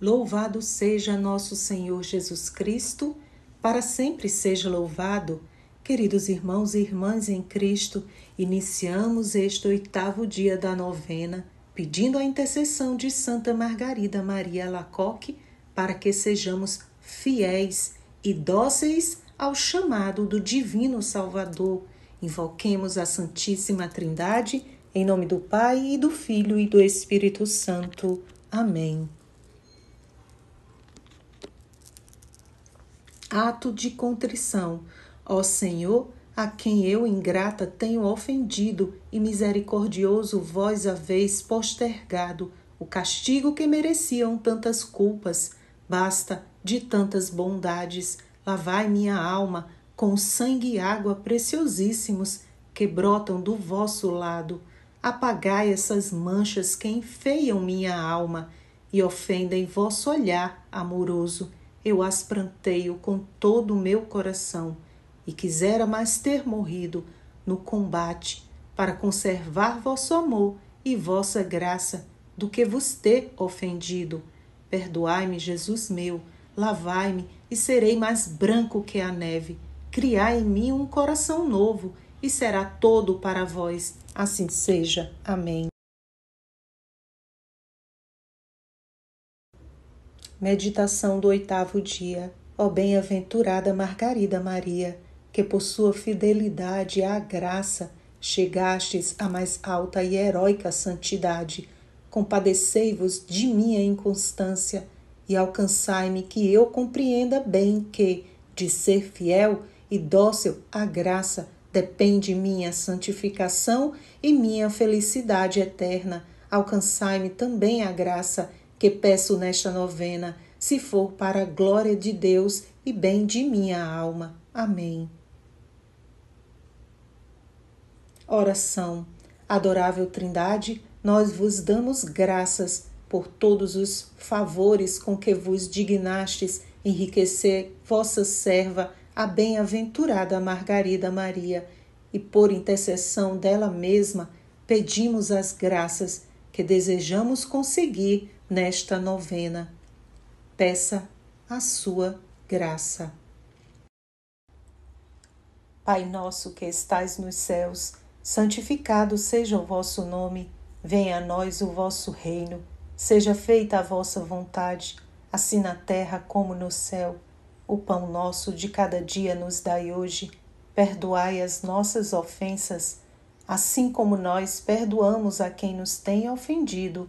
Louvado seja nosso Senhor Jesus Cristo, para sempre seja louvado. Queridos irmãos e irmãs em Cristo, iniciamos este oitavo dia da novena, pedindo a intercessão de Santa Margarida Maria Lacoque para que sejamos fiéis e dóceis ao chamado do Divino Salvador. Invoquemos a Santíssima Trindade, em nome do Pai e do Filho e do Espírito Santo. Amém. ato de contrição. Ó Senhor, a quem eu ingrata tenho ofendido, e misericordioso vós haveis postergado o castigo que mereciam tantas culpas. Basta de tantas bondades, lavai minha alma com sangue e água preciosíssimos que brotam do vosso lado. Apagai essas manchas que enfeiam minha alma e ofendem vosso olhar amoroso eu as pranteio com todo o meu coração e quisera mais ter morrido no combate para conservar vosso amor e vossa graça do que vos ter ofendido. Perdoai-me, Jesus meu, lavai-me e serei mais branco que a neve. Criai em mim um coração novo e será todo para vós. Assim seja. Amém. Meditação do oitavo dia. Ó bem-aventurada Margarida Maria, que por sua fidelidade à graça chegastes à mais alta e heróica santidade, compadecei-vos de minha inconstância e alcançai-me que eu compreenda bem que, de ser fiel e dócil à graça, depende minha santificação e minha felicidade eterna. Alcançai-me também a graça que peço nesta novena, se for para a glória de Deus e bem de minha alma. Amém. Oração. Adorável Trindade, nós vos damos graças por todos os favores com que vos dignastes enriquecer vossa serva, a bem-aventurada Margarida Maria, e por intercessão dela mesma pedimos as graças que desejamos conseguir nesta novena. Peça a sua graça. Pai nosso que estais nos céus, santificado seja o vosso nome, venha a nós o vosso reino, seja feita a vossa vontade, assim na terra como no céu. O pão nosso de cada dia nos dai hoje, perdoai as nossas ofensas, assim como nós perdoamos a quem nos tem ofendido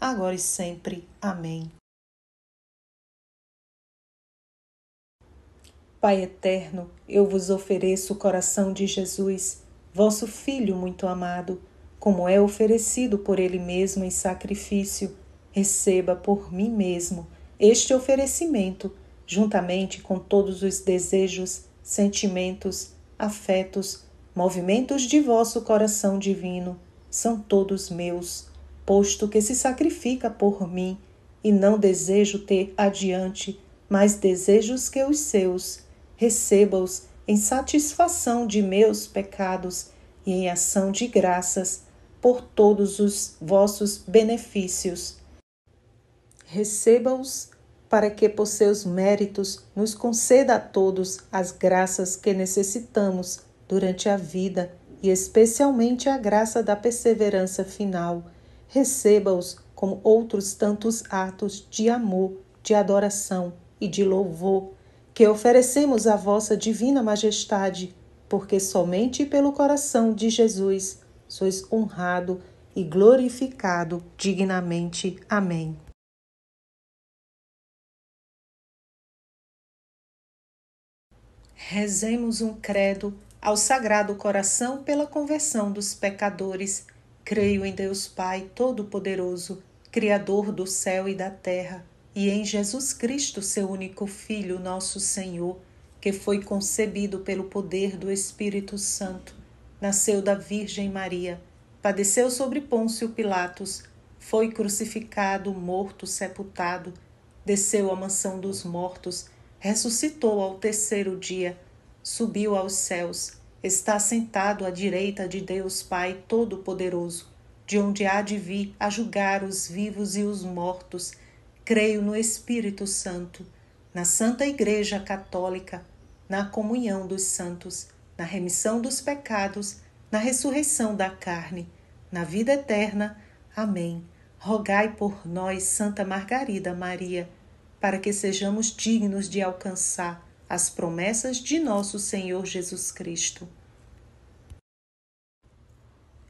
agora e sempre. Amém. Pai eterno, eu vos ofereço o coração de Jesus, vosso Filho muito amado, como é oferecido por Ele mesmo em sacrifício. Receba por mim mesmo este oferecimento, juntamente com todos os desejos, sentimentos, afetos, movimentos de vosso coração divino, são todos meus posto que se sacrifica por mim, e não desejo ter adiante, mas desejos que os seus receba-os em satisfação de meus pecados e em ação de graças por todos os vossos benefícios. Receba-os para que por seus méritos nos conceda a todos as graças que necessitamos durante a vida e especialmente a graça da perseverança final receba-os como outros tantos atos de amor, de adoração e de louvor que oferecemos à vossa divina majestade, porque somente pelo coração de Jesus sois honrado e glorificado dignamente. Amém. Rezemos um credo ao Sagrado Coração pela conversão dos pecadores Creio em Deus Pai Todo-Poderoso, Criador do céu e da terra, e em Jesus Cristo, seu único Filho, nosso Senhor, que foi concebido pelo poder do Espírito Santo, nasceu da Virgem Maria, padeceu sobre Pôncio Pilatos, foi crucificado, morto, sepultado, desceu à mansão dos mortos, ressuscitou ao terceiro dia, subiu aos céus está sentado à direita de Deus Pai Todo-Poderoso, de onde há de vir a julgar os vivos e os mortos. Creio no Espírito Santo, na Santa Igreja Católica, na comunhão dos santos, na remissão dos pecados, na ressurreição da carne, na vida eterna. Amém. Rogai por nós, Santa Margarida Maria, para que sejamos dignos de alcançar as promessas de nosso Senhor Jesus Cristo.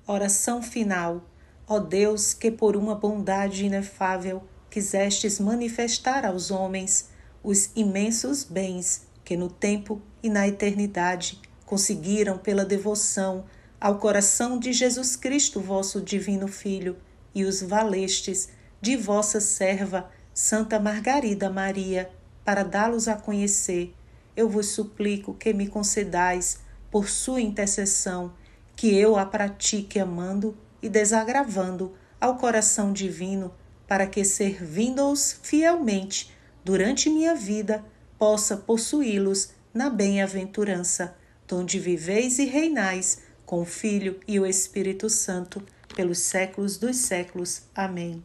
Oração final. Ó Deus, que por uma bondade inefável quisestes manifestar aos homens os imensos bens que no tempo e na eternidade conseguiram pela devoção ao coração de Jesus Cristo, vosso divino Filho, e os valestes de vossa serva, Santa Margarida Maria, para dá-los a conhecer eu vos suplico que me concedais, por sua intercessão, que eu a pratique amando e desagravando ao coração divino, para que, servindo-os fielmente durante minha vida, possa possuí-los na bem-aventurança, donde viveis e reinais com o Filho e o Espírito Santo, pelos séculos dos séculos. Amém.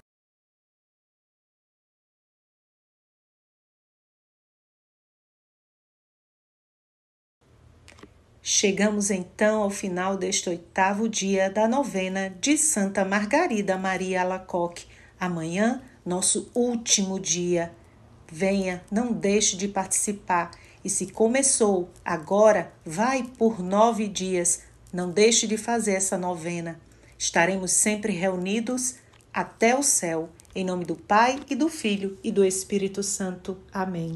Chegamos então ao final deste oitavo dia da novena de Santa Margarida Maria Alacoque. Amanhã, nosso último dia. Venha, não deixe de participar. E se começou agora, vai por nove dias. Não deixe de fazer essa novena. Estaremos sempre reunidos até o céu. Em nome do Pai e do Filho e do Espírito Santo. Amém.